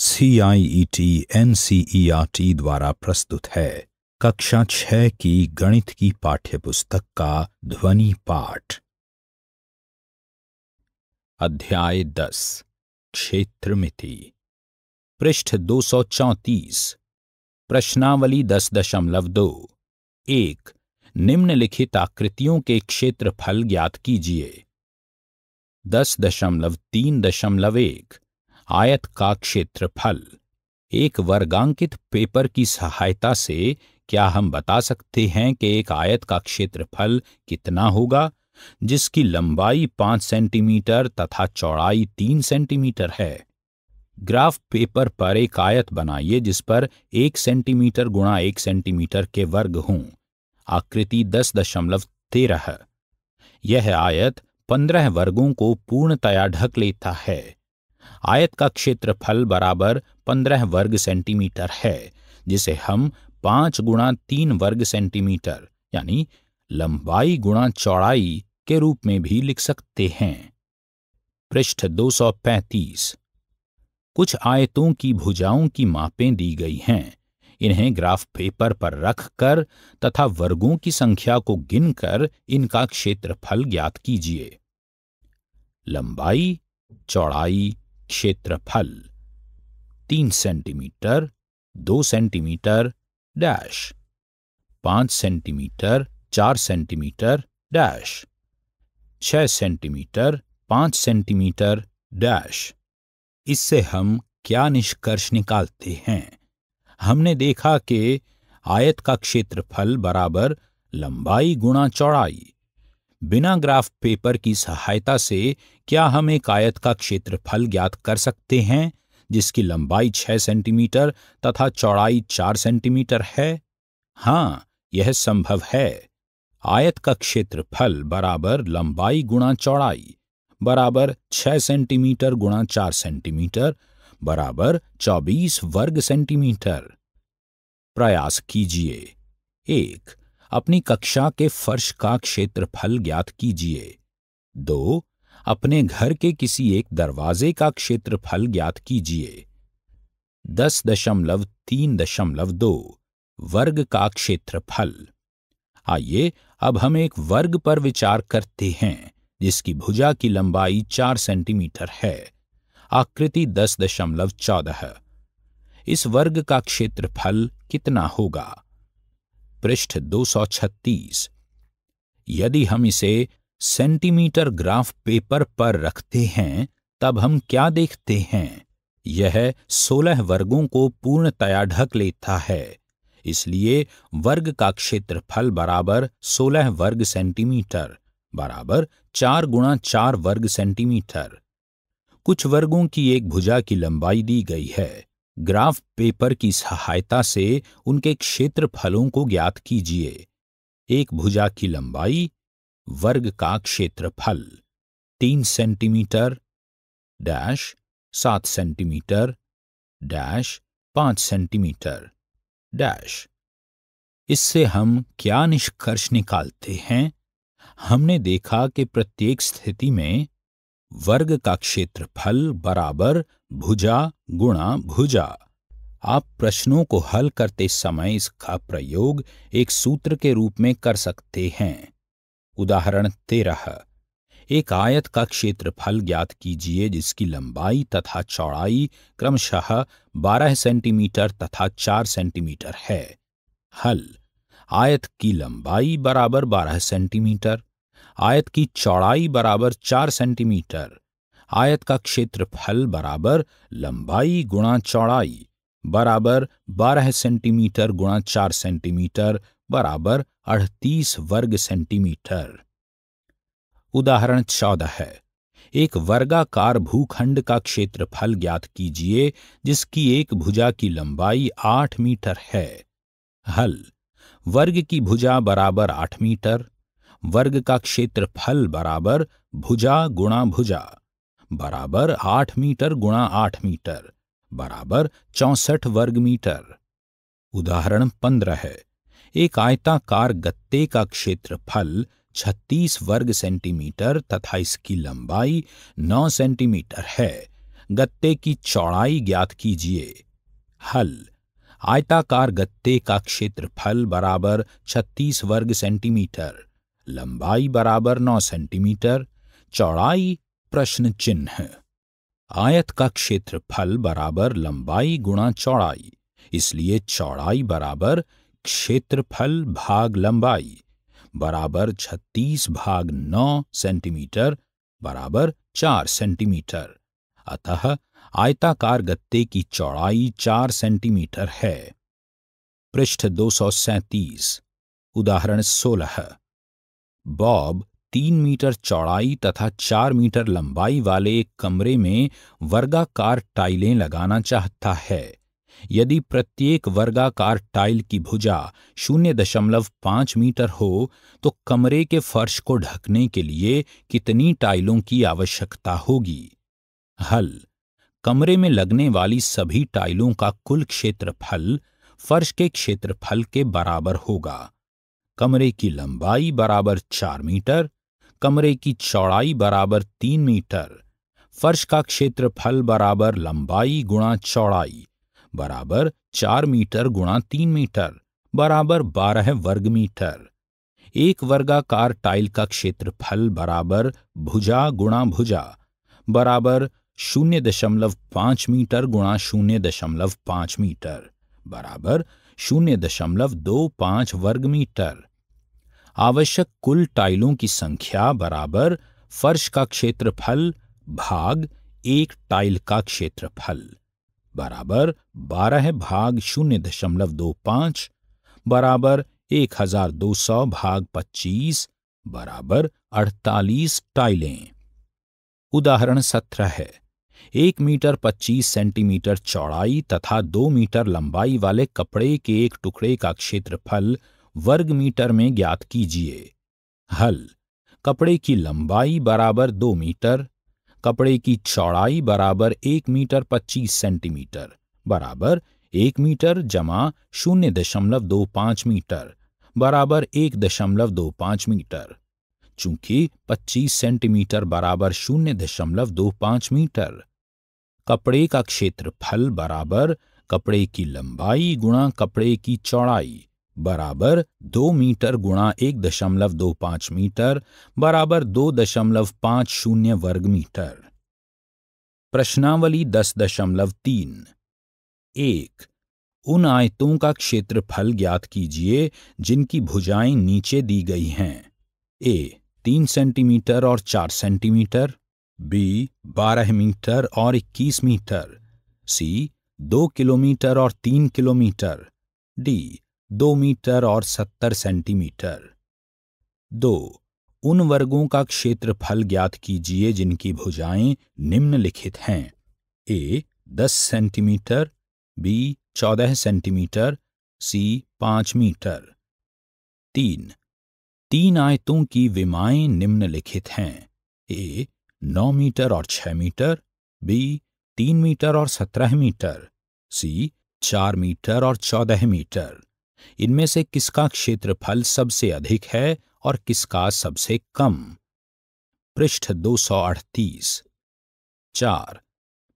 CIET NCERT e e द्वारा प्रस्तुत है कक्षा छह की गणित की पाठ्यपुस्तक का ध्वनि पाठ अध्याय दस क्षेत्र मिथि पृष्ठ दो सौ चौतीस प्रश्नावली दस दशमलव दो एक निम्नलिखित आकृतियों के क्षेत्रफल ज्ञात कीजिए दस दशमलव तीन दशमलव एक आयत का क्षेत्रफल एक वर्गांकित पेपर की सहायता से क्या हम बता सकते हैं कि एक आयत का क्षेत्रफल कितना होगा जिसकी लंबाई पांच सेंटीमीटर तथा चौड़ाई तीन सेंटीमीटर है ग्राफ पेपर पर एक आयत बनाइए जिस पर एक सेंटीमीटर गुणा एक सेंटीमीटर के वर्ग हों आकृति दस दशमलव तेरह यह आयत पंद्रह वर्गों को पूर्णतया ढक लेता है आयत का क्षेत्रफल बराबर पंद्रह वर्ग सेंटीमीटर है जिसे हम पांच गुणा तीन वर्ग सेंटीमीटर यानी लंबाई गुणा चौड़ाई के रूप में भी लिख सकते हैं पृष्ठ 235 कुछ आयतों की भुजाओं की मापें दी गई हैं इन्हें ग्राफ पेपर पर रखकर तथा वर्गों की संख्या को गिनकर इनका क्षेत्रफल ज्ञात कीजिए लंबाई चौड़ाई क्षेत्रफल तीन सेंटीमीटर दो सेंटीमीटर डैश पांच सेंटीमीटर चार सेंटीमीटर डैश छह सेंटीमीटर पांच सेंटीमीटर डैश इससे हम क्या निष्कर्ष निकालते हैं हमने देखा कि आयत का क्षेत्रफल बराबर लंबाई गुणा चौड़ाई बिना ग्राफ पेपर की सहायता से क्या हम एक आयत का क्षेत्रफल ज्ञात कर सकते हैं जिसकी लंबाई 6 सेंटीमीटर तथा चौड़ाई 4 सेंटीमीटर है हाँ यह संभव है आयत का क्षेत्रफल बराबर लंबाई गुणा चौड़ाई बराबर 6 सेंटीमीटर गुणा 4 सेंटीमीटर बराबर 24 वर्ग सेंटीमीटर प्रयास कीजिए एक अपनी कक्षा के फर्श का क्षेत्रफल ज्ञात कीजिए दो अपने घर के किसी एक दरवाजे का क्षेत्रफल ज्ञात कीजिए दस दशमलव तीन दशमलव दो वर्ग का क्षेत्रफल आइए अब हम एक वर्ग पर विचार करते हैं जिसकी भुजा की लंबाई चार सेंटीमीटर है आकृति दस दशमलव चौदह इस वर्ग का क्षेत्रफल कितना होगा पृष्ठ 236 यदि हम इसे सेंटीमीटर ग्राफ पेपर पर रखते हैं तब हम क्या देखते हैं यह सोलह वर्गों को पूर्णतया ढक लेता है इसलिए वर्ग का क्षेत्रफल बराबर सोलह वर्ग सेंटीमीटर बराबर चार गुणा चार वर्ग सेंटीमीटर कुछ वर्गों की एक भुजा की लंबाई दी गई है ग्राफ पेपर की सहायता से उनके क्षेत्रफलों को ज्ञात कीजिए एक भुजा की लंबाई वर्ग का क्षेत्रफल तीन सेंटीमीटर डैश सात सेंटीमीटर डैश पांच सेंटीमीटर डैश इससे हम क्या निष्कर्ष निकालते हैं हमने देखा कि प्रत्येक स्थिति में वर्ग का क्षेत्रफल बराबर भुजा गुणा भुजा आप प्रश्नों को हल करते समय इसका प्रयोग एक सूत्र के रूप में कर सकते हैं उदाहरण तेरह एक आयत का क्षेत्रफल ज्ञात कीजिए जिसकी लंबाई तथा चौड़ाई क्रमशः 12 सेंटीमीटर तथा 4 सेंटीमीटर है हल आयत की लंबाई बराबर 12 सेंटीमीटर आयत की चौड़ाई बराबर 4 सेंटीमीटर आयत का क्षेत्रफल बराबर लंबाई गुणा चौड़ाई बराबर 12 सेंटीमीटर गुणा 4 सेंटीमीटर बराबर 38 वर्ग सेंटीमीटर उदाहरण 14 है एक वर्गाकार भूखंड का क्षेत्रफल ज्ञात कीजिए जिसकी एक भुजा की लंबाई 8 मीटर है हल वर्ग की भुजा बराबर 8 मीटर वर्ग का क्षेत्रफल बराबर भुजा गुणा भुजा बराबर आठ मीटर गुणा आठ मीटर बराबर चौसठ वर्ग मीटर उदाहरण पंद्रह है एक आयताकार गत्ते का क्षेत्रफल छत्तीस वर्ग सेंटीमीटर तथा इसकी लंबाई नौ सेंटीमीटर है गत्ते की चौड़ाई ज्ञात कीजिए हल आयताकार गत्ते का क्षेत्रफल बराबर छत्तीस वर्ग सेंटीमीटर लंबाई बराबर नौ सेंटीमीटर चौड़ाई प्रश्न चिन्ह आयत का क्षेत्रफल बराबर लंबाई गुणा चौड़ाई इसलिए चौड़ाई बराबर क्षेत्रफल भाग लंबाई बराबर छत्तीस भाग नौ सेंटीमीटर बराबर चार सेंटीमीटर अतः आयताकार गत्ते की चौड़ाई चार सेंटीमीटर है पृष्ठ दो सौ उदाहरण सोलह बॉब तीन मीटर चौड़ाई तथा चार मीटर लंबाई वाले एक कमरे में वर्गाकार टाइलें लगाना चाहता है यदि प्रत्येक वर्गाकार टाइल की भुजा शून्य दशमलव पाँच मीटर हो तो कमरे के फर्श को ढकने के लिए कितनी टाइलों की आवश्यकता होगी हल कमरे में लगने वाली सभी टाइलों का कुल क्षेत्रफल फर्श के क्षेत्रफल के बराबर होगा कमरे की लंबाई बराबर चार मीटर कमरे की चौड़ाई बराबर तीन मीटर फर्श का क्षेत्रफल बराबर लंबाई गुणा चौड़ाई बराबर चार मीटर गुणा तीन मीटर बराबर बारह वर्ग मीटर एक वर्गाकार टाइल का क्षेत्रफल बराबर भुजा गुणा भुजा बराबर शून्य दशमलव पांच मीटर गुणा शून्य दशमलव पांच मीटर बराबर शून्य दशमलव दो पांच वर्ग मीटर आवश्यक कुल टाइलों की संख्या बराबर फर्श का क्षेत्रफल भाग एक टाइल का क्षेत्रफल बराबर बारह भाग शून्य दशमलव दो पांच बराबर एक हजार दो सौ भाग पच्चीस बराबर अड़तालीस टाइलें उदाहरण सत्रह है एक मीटर पच्चीस सेंटीमीटर चौड़ाई तथा दो मीटर लंबाई वाले कपड़े के एक टुकड़े का क्षेत्रफल वर्ग मीटर में ज्ञात कीजिए हल कपड़े की लंबाई बराबर दो मीटर कपड़े की चौड़ाई बराबर एक मीटर पच्चीस सेंटीमीटर बराबर एक मीटर जमा शून्य दशमलव दो पांच मीटर बराबर एक दशमलव दो पांच मीटर चूंकि पच्चीस सेंटीमीटर बराबर शून्य दशमलव दो पांच मीटर कपड़े का क्षेत्रफल बराबर कपड़े की लंबाई गुणा कपड़े की चौड़ाई बराबर दो मीटर गुणा एक दशमलव दो पांच मीटर बराबर दो दशमलव पांच शून्य वर्ग मीटर प्रश्नावली दस दशमलव तीन एक उन आयतों का क्षेत्रफल ज्ञात कीजिए जिनकी भुजाएं नीचे दी गई हैं ए तीन सेंटीमीटर और चार सेंटीमीटर बी बारह मीटर और इक्कीस मीटर सी दो किलोमीटर और तीन किलोमीटर डी दो मीटर और सत्तर सेंटीमीटर दो उन वर्गों का क्षेत्रफल ज्ञात कीजिए जिनकी भुजाएं निम्नलिखित हैं ए दस सेंटीमीटर बी चौदह सेंटीमीटर सी पांच मीटर तीन तीन आयतों की विमाएं निम्नलिखित हैं ए नौ मीटर और छह मीटर बी तीन मीटर और सत्रह मीटर सी चार मीटर और चौदह मीटर इनमें से किसका क्षेत्रफल सबसे अधिक है और किसका सबसे कम पृष्ठ 238 चार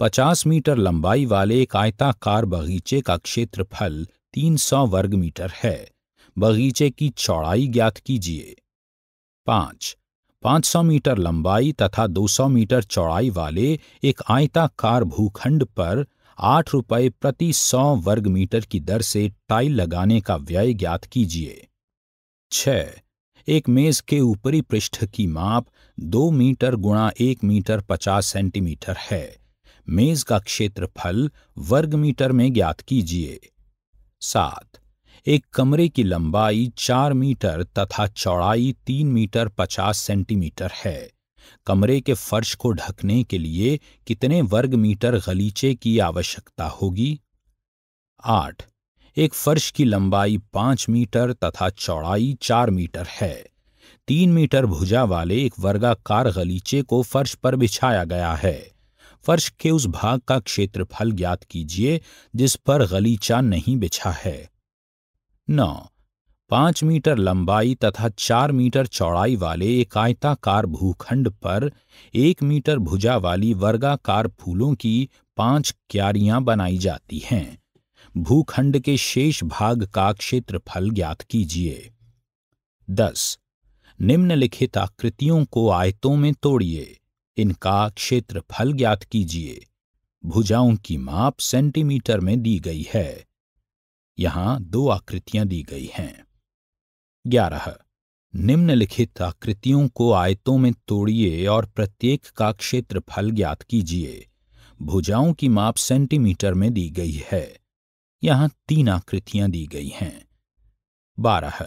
पचास मीटर लंबाई वाले एक आयताकार बगीचे का क्षेत्रफल 300 वर्ग मीटर है बगीचे की चौड़ाई ज्ञात कीजिए पांच 500 मीटर लंबाई तथा 200 मीटर चौड़ाई वाले एक आयताकार भूखंड पर आठ रुपये प्रति सौ वर्ग मीटर की दर से टाइल लगाने का व्यय ज्ञात कीजिए छह एक मेज के ऊपरी पृष्ठ की माप दो मीटर गुणा एक मीटर पचास सेंटीमीटर है मेज का क्षेत्रफल वर्ग मीटर में ज्ञात कीजिए सात एक कमरे की लंबाई चार मीटर तथा चौड़ाई तीन मीटर पचास सेंटीमीटर है कमरे के फर्श को ढकने के लिए कितने वर्ग मीटर गलीचे की आवश्यकता होगी आठ एक फर्श की लंबाई पांच मीटर तथा चौड़ाई चार मीटर है तीन मीटर भुजा वाले एक वर्गाकार गलीचे को फर्श पर बिछाया गया है फर्श के उस भाग का क्षेत्रफल ज्ञात कीजिए जिस पर गलीचा नहीं बिछा है नौ पांच मीटर लंबाई तथा चार मीटर चौड़ाई वाले एक आयताकार भूखंड पर एक मीटर भुजा वाली वर्गाकार फूलों की पांच क्यारियां बनाई जाती हैं भूखंड के शेष भाग का क्षेत्रफल ज्ञात कीजिए दस निम्नलिखित आकृतियों को आयतों में तोड़िए इनका क्षेत्रफल ज्ञात कीजिए भुजाओं की माप सेंटीमीटर में दी गई है यहां दो आकृतियां दी गई हैं ग्यारह निम्नलिखित आकृतियों को आयतों में तोड़िए और प्रत्येक का क्षेत्रफल ज्ञात कीजिए भुजाओं की माप सेंटीमीटर में दी गई है यहां तीन आकृतियां दी गई हैं बारह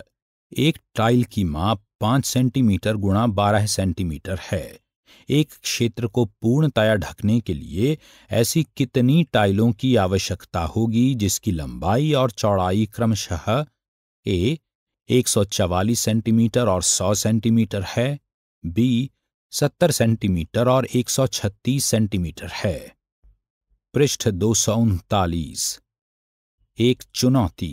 एक टाइल की माप पांच सेंटीमीटर गुणा बारह सेंटीमीटर है एक क्षेत्र को पूर्णतया ढकने के लिए ऐसी कितनी टाइलों की आवश्यकता होगी जिसकी लंबाई और चौड़ाई क्रमशः ए 144 सेंटीमीटर और 100 सेंटीमीटर है बी 70 सेंटीमीटर और 136 सेंटीमीटर है पृष्ठ दो एक चुनौती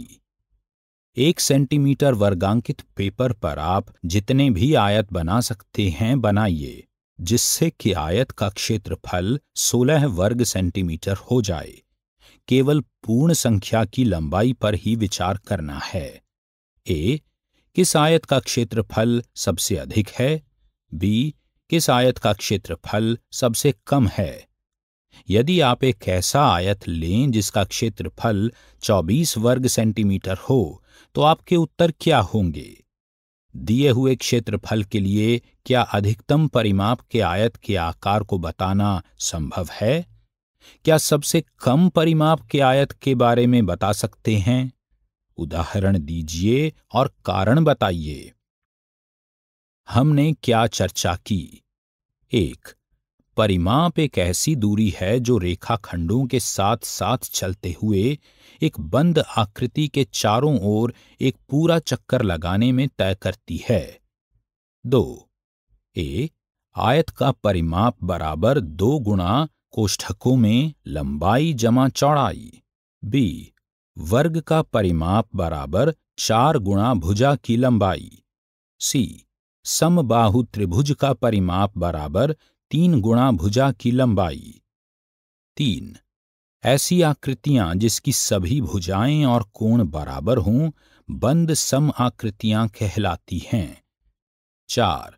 एक सेंटीमीटर वर्गांकित पेपर पर आप जितने भी आयत बना सकते हैं बनाइए जिससे कि आयत का क्षेत्रफल 16 वर्ग सेंटीमीटर हो जाए केवल पूर्ण संख्या की लंबाई पर ही विचार करना है ए किस आयत का क्षेत्रफल सबसे अधिक है बी किस आयत का क्षेत्रफल सबसे कम है यदि आप एक ऐसा आयत लें जिसका क्षेत्रफल 24 वर्ग सेंटीमीटर हो तो आपके उत्तर क्या होंगे दिए हुए क्षेत्रफल के लिए क्या अधिकतम परिमाप के आयत के आकार को बताना संभव है क्या सबसे कम परिमाप के आयत के बारे में बता सकते हैं उदाहरण दीजिए और कारण बताइए हमने क्या चर्चा की एक परिमाप एक ऐसी दूरी है जो रेखाखंडों के साथ साथ चलते हुए एक बंद आकृति के चारों ओर एक पूरा चक्कर लगाने में तय करती है दो ए आयत का परिमाप बराबर दो गुणा कोष्ठकों में लंबाई जमा चौड़ाई बी वर्ग का परिमाप बराबर चार गुणा भुजा की लंबाई सी समबाहु त्रिभुज का परिमाप बराबर तीन गुणा भुजा की लंबाई तीन ऐसी आकृतियां जिसकी सभी भुजाएं और कोण बराबर हों बंद सम आकृतियां कहलाती हैं चार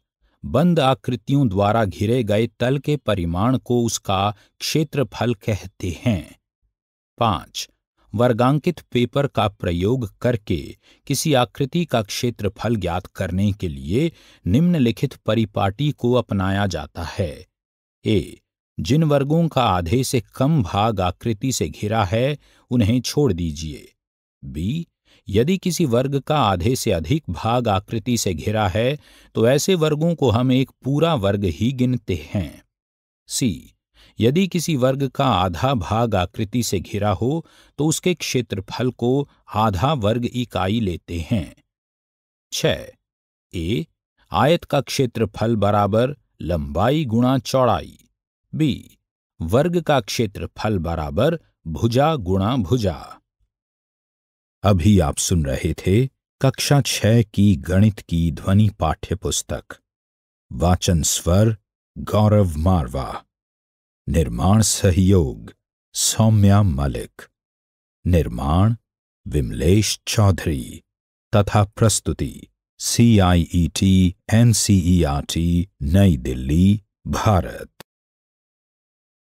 बंद आकृतियों द्वारा घिरे गए तल के परिमाण को उसका क्षेत्रफल कहते हैं पांच वर्गांकित पेपर का प्रयोग करके किसी आकृति का क्षेत्रफल ज्ञात करने के लिए निम्नलिखित परिपाटी को अपनाया जाता है ए जिन वर्गों का आधे से कम भाग आकृति से घिरा है उन्हें छोड़ दीजिए बी यदि किसी वर्ग का आधे से अधिक भाग आकृति से घिरा है तो ऐसे वर्गों को हम एक पूरा वर्ग ही गिनते हैं सी यदि किसी वर्ग का आधा भाग आकृति से घिरा हो तो उसके क्षेत्रफल को आधा वर्ग इकाई लेते हैं छ ए आयत का क्षेत्रफल बराबर लंबाई गुणा चौड़ाई बी वर्ग का क्षेत्रफल बराबर भुजा गुणा भुजा अभी आप सुन रहे थे कक्षा छह की गणित की ध्वनि पाठ्य पुस्तक वाचन स्वर गौरव मारवा निर्माण सहयोग सौम्या मलिक निर्माण विमलेश चौधरी तथा प्रस्तुति C I E T N C E R T Nai Delhi Bharat